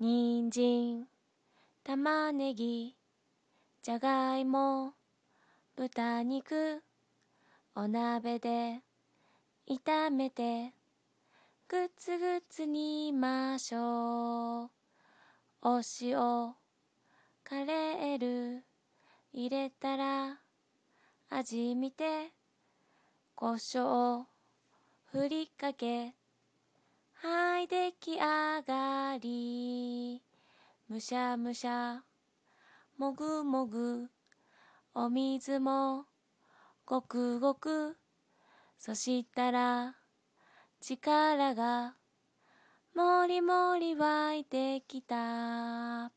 にんじん玉ねぎじゃがいも豚肉お鍋で炒めてぐつぐつ煮ましょうお塩カレール入れたら味見て胡椒ふりかけい出来上がりむしゃむしゃもぐもぐお水もごくごくそしたら力がもりもり湧いてきた